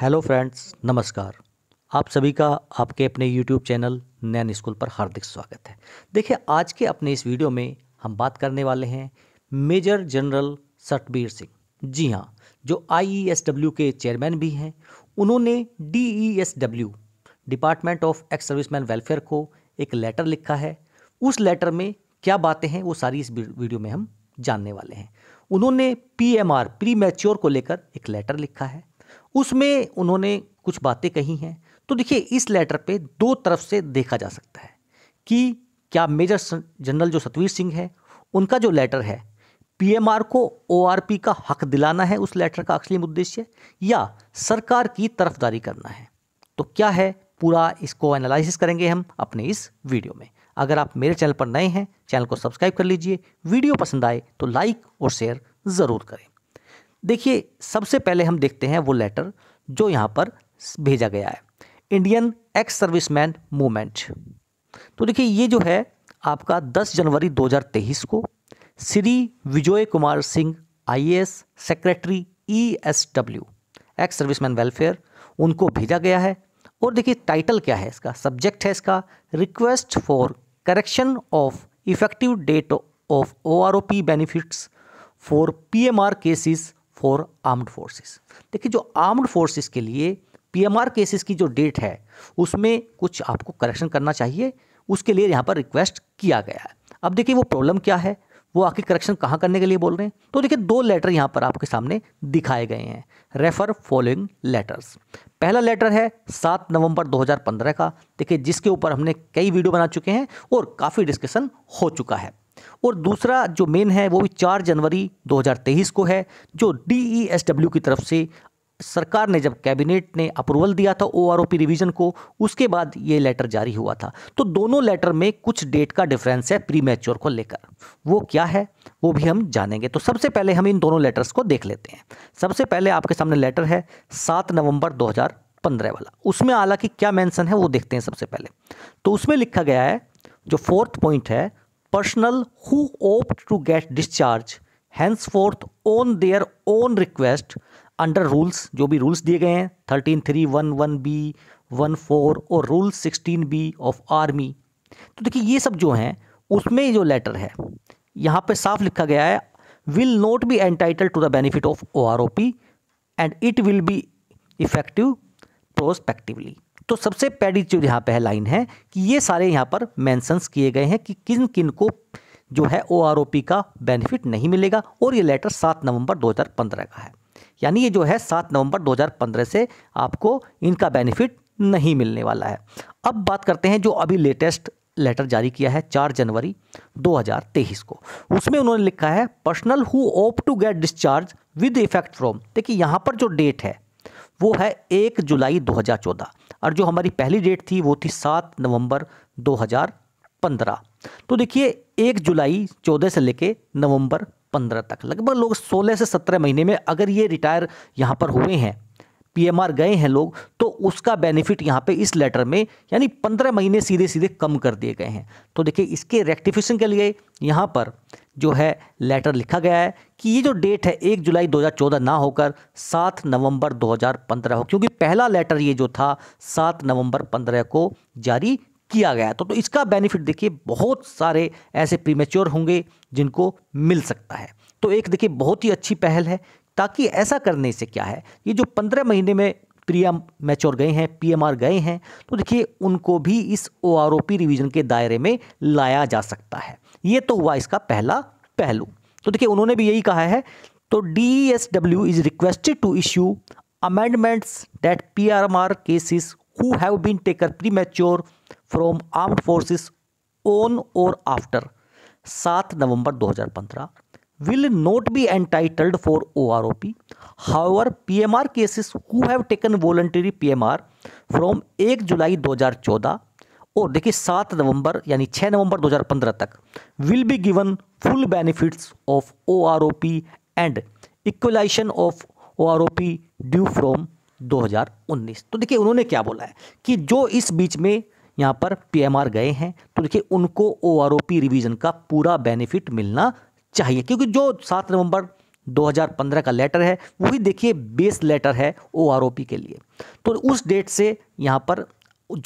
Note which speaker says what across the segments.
Speaker 1: Hello friends नमस्कार आप सभी का आपके अपने यूट्यूब चैनल नैन स्कूल पर हार्दिक स्वागत है देखिए आज के अपने इस वीडियो में हम बात करने वाले हैं मेजर जनरल सतबीर सिंह जी हाँ जो आई e के चेयरमैन भी हैं उन्होंने D department of ex serviceman welfare को एक लेटर लिखा है उस लेटर में क्या बातें हैं वो सारी इस वीडियो में हम जानने वाले हैं उन्होंने आर प्री मैच्योर को लेकर एक लेटर लिखा है उसमें उन्होंने कुछ बातें कही हैं तो देखिए इस लेटर पे दो तरफ से देखा जा सकता है कि क्या मेजर जनरल जो सतवीर सिंह है उनका जो लेटर है पीएमआर को ओआरपी का हक दिलाना है उस लेटर का असली उद्देश्य या सरकार की तरफदारी करना है तो क्या है पूरा इसको एनालिसिस करेंगे हम अपने इस वीडियो में अगर आप मेरे चैनल पर नए हैं चैनल को सब्सक्राइब कर लीजिए वीडियो पसंद आए तो लाइक और शेयर ज़रूर करें देखिए सबसे पहले हम देखते हैं वो लेटर जो यहाँ पर भेजा गया है इंडियन एक्स सर्विसमैन मूवमेंट तो देखिए ये जो है आपका 10 जनवरी 2023 को Shri Vijay Kumar Singh IAS secretary ESW ex serviceman welfare उनको भेजा गया है और देखिए टाइटल क्या है इसका सब्जेक्ट है इसका request for correction of effective date of O R O P benefits for P M R cases for armed forces देखिए जो आर्म्ड फोर्सेस के लिए पीएमआर केसेस की जो डेट है उसमें कुछ आपको करेक्शन करना चाहिए उसके लिए यहाँ पर रिक्वेस्ट किया गया है अब देखिए वो प्रॉब्लम क्या है वो आखिर करेक्शन कहाँ करने के लिए बोल रहे हैं तो देखिए दो लेटर यहाँ पर आपके सामने दिखाए गए हैं रेफर फॉलोइंग लेटर्स पहला लेटर है सात नवंबर 2015 का देखिए जिसके ऊपर हमने कई वीडियो बना चुके हैं और काफ़ी डिस्कशन हो चुका है और दूसरा जो मेन है वो भी चार जनवरी 2023 को है जो डी e की तरफ से सरकार ने जब कैबिनेट ने अप्रूवल दिया था ओ आर रिवीजन को उसके बाद ये लेटर जारी हुआ था तो दोनों लेटर में कुछ डेट का डिफरेंस है प्री मैच्योर को लेकर वो क्या है वो भी हम जानेंगे तो सबसे पहले हम इन दोनों लेटर्स को देख लेते हैं सबसे पहले आपके सामने लेटर है सात नवंबर दो वाला उसमें हालांकि क्या मैंसन है वो देखते हैं सबसे पहले तो उसमें लिखा गया है जो फोर्थ पॉइंट है personnel who opt to get discharge henceforth on their own request under rules जो भी रूल्स दिए गए हैं thirteen three one one B one four और rule sixteen B of army तो देखिए ये सब जो हैं उसमें जो लेटर है यहाँ पे साफ लिखा गया है will not be entitle to the benefit of O R O P and it will be effective prospectively तो सबसे पैडी जो यहाँ पे है लाइन है कि ये सारे यहाँ पर मैंसन्स किए गए हैं कि किन किन को जो है ओ का बेनिफिट नहीं मिलेगा और ये लेटर सात नवंबर 2015 का है यानी ये जो है सात नवंबर 2015 से आपको इनका बेनिफिट नहीं मिलने वाला है अब बात करते हैं जो अभी लेटेस्ट लेटर जारी किया है चार जनवरी 2023 को उसमें उन्होंने लिखा है personnel who opt to get discharge with effect from देखिए यहाँ पर जो डेट है वो है एक जुलाई 2014 और जो हमारी पहली डेट थी वो थी सात नवंबर 2015 तो देखिए एक जुलाई चौदह से लेके नवंबर पंद्रह तक लगभग लोग सोलह से सत्रह महीने में अगर ये रिटायर यहाँ पर हुए हैं पीएमआर गए हैं लोग तो उसका बेनिफिट यहाँ पे इस लेटर में यानी पंद्रह महीने सीधे सीधे कम कर दिए गए हैं तो देखिए इसके रेक्टिफिकेशन के लिए यहाँ पर जो है लेटर लिखा गया है कि ये जो डेट है एक जुलाई 2014 ना होकर सात नवंबर 2015 हो क्योंकि पहला लेटर ये जो था सात नवंबर 15 को जारी किया गया तो, तो इसका बेनिफिट देखिए बहुत सारे ऐसे प्रीमेच्योर होंगे जिनको मिल सकता है तो एक देखिए बहुत ही अच्छी पहल है ताकि ऐसा करने से क्या है ये जो पंद्रह महीने में प्रिया मैच्योर गए हैं पीएमआर गए हैं तो देखिए उनको भी इस ओआरओपी रिवीजन के दायरे में लाया जा सकता है ये तो हुआ इसका पहला पहलू तो देखिए उन्होंने भी यही कहा है तो D S W is requested to issue amendments M R cases who have been taker premature from armed forces on और आफ्टर सात नवंबर 2015 will not be entitled for OROP. However, PMR cases who have taken voluntary PMR from 1 जुलाई 2014 और देखिए 7 नवंबर यानी 6 नवंबर 2015 तक will be given full benefits of OROP and equalization of OROP due from 2019 तो देखिए उन्होंने क्या बोला है कि जो इस बीच में यहाँ पर पीएमआर गए हैं तो देखिए उनको ओ आर रिवीजन का पूरा बेनिफिट मिलना चाहिए क्योंकि जो सात नवंबर 2015 का लेटर है वही देखिए बेस लेटर है ओ के लिए तो उस डेट से यहाँ पर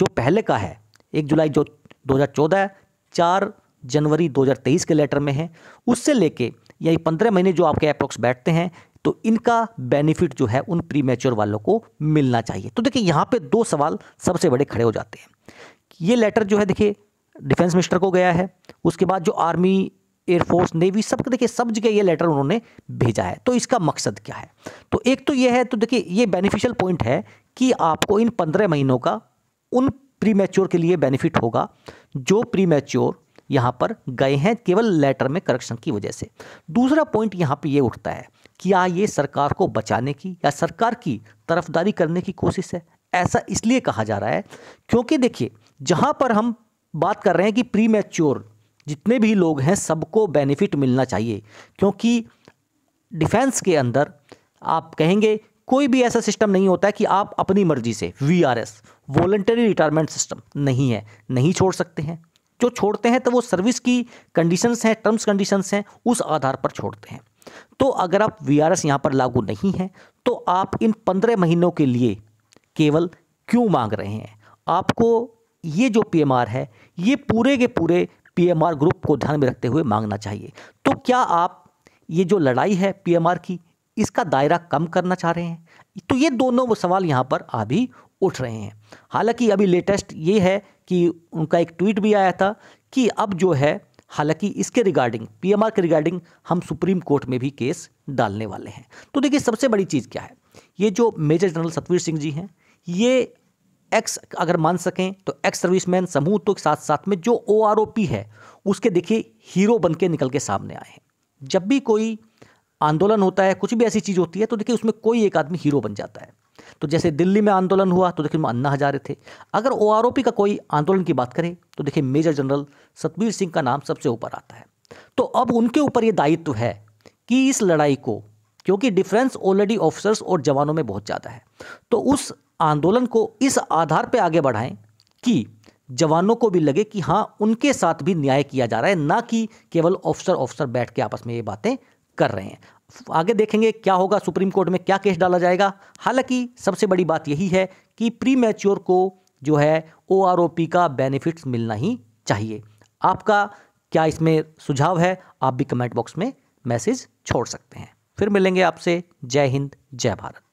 Speaker 1: जो पहले का है एक जुलाई जो 2014 चार जनवरी 2023 के लेटर में है उससे लेके यानी पंद्रह महीने जो आपके अप्रोक्स बैठते हैं तो इनका बेनिफिट जो है उन प्री मेच्योर वालों को मिलना चाहिए तो देखिए यहाँ पे दो सवाल सबसे बड़े खड़े हो जाते हैं ये लेटर जो है देखिए डिफेंस मिनिस्टर को गया है उसके बाद जो आर्मी एयरफोर्स नेवी सब देखिए सब जगह ये लेटर उन्होंने भेजा है तो इसका मकसद क्या है तो एक तो ये है तो देखिए ये बेनिफिशियल पॉइंट है कि आपको इन पंद्रह महीनों का उन प्री मैच्योर के लिए बेनिफिट होगा जो प्री मैच्योर यहाँ पर गए हैं केवल लेटर में करेक्शन की वजह से दूसरा पॉइंट यहाँ पर ये उठता है क्या ये सरकार को बचाने की या सरकार की तरफदारी करने की कोशिश है ऐसा इसलिए कहा जा रहा है क्योंकि देखिए जहाँ पर हम बात कर रहे हैं कि प्री मैच्योर जितने भी लोग हैं सबको बेनिफिट मिलना चाहिए क्योंकि डिफेंस के अंदर आप कहेंगे कोई भी ऐसा सिस्टम नहीं होता है कि आप अपनी मर्जी से V R S voluntary retirement system नहीं है नहीं छोड़ सकते हैं जो छोड़ते हैं तो वो सर्विस की कंडीशंस हैं टर्म्स कंडीशंस हैं उस आधार पर छोड़ते हैं तो अगर आप वी आर एस यहाँ पर लागू नहीं हैं तो आप इन पंद्रह महीनों के लिए केवल क्यों मांग रहे हैं आपको ये जो पी एम आर है ये पूरे के पूरे पीएमआर ग्रुप को ध्यान में रखते हुए मांगना चाहिए तो क्या आप ये जो लड़ाई है पीएमआर की इसका दायरा कम करना चाह रहे हैं तो ये दोनों सवाल यहाँ पर अभी उठ रहे हैं हालांकि अभी लेटेस्ट ये है कि उनका एक ट्वीट भी आया था कि अब जो है हालांकि इसके रिगार्डिंग पीएमआर के रिगार्डिंग हम सुप्रीम कोर्ट में भी केस डालने वाले हैं तो देखिए सबसे बड़ी चीज़ क्या है ये जो मेजर जनरल सतवीर सिंह जी हैं ये एक्स अगर मान सकें तो एक्स सर्विसमैन समूह तो साथ साथ में जो ओ आर ओ पी है उसके देखिए हीरो बन के निकल के सामने आए हैं जब भी कोई आंदोलन होता है कुछ भी ऐसी चीज़ होती है तो देखिए उसमें कोई एक आदमी हीरो बन जाता है तो जैसे दिल्ली में आंदोलन हुआ तो देखिए अन्ना हजारे थे अगर ओ आर ओ पी का कोई आंदोलन की बात करें तो देखिए मेजर जनरल सतबीर सिंह का नाम सबसे ऊपर आता है तो अब उनके ऊपर ये दायित्व है कि इस लड़ाई को क्योंकि डिफरेंस ऑलरेडी ऑफिसर्स और जवानों में बहुत ज़्यादा है तो उस आंदोलन को इस आधार पर आगे बढ़ाएं कि जवानों को भी लगे कि हाँ उनके साथ भी न्याय किया जा रहा है ना कि केवल ऑफिसर ऑफिसर बैठ के आपस में ये बातें कर रहे हैं आगे देखेंगे क्या होगा सुप्रीम कोर्ट में क्या केस डाला जाएगा हालांकि सबसे बड़ी बात यही है कि प्री मैच्योर को जो है ओ का बेनिफिट्स मिलना ही चाहिए आपका क्या इसमें सुझाव है आप भी कमेंट बॉक्स में मैसेज छोड़ सकते हैं फिर मिलेंगे आपसे जय हिंद जय भारत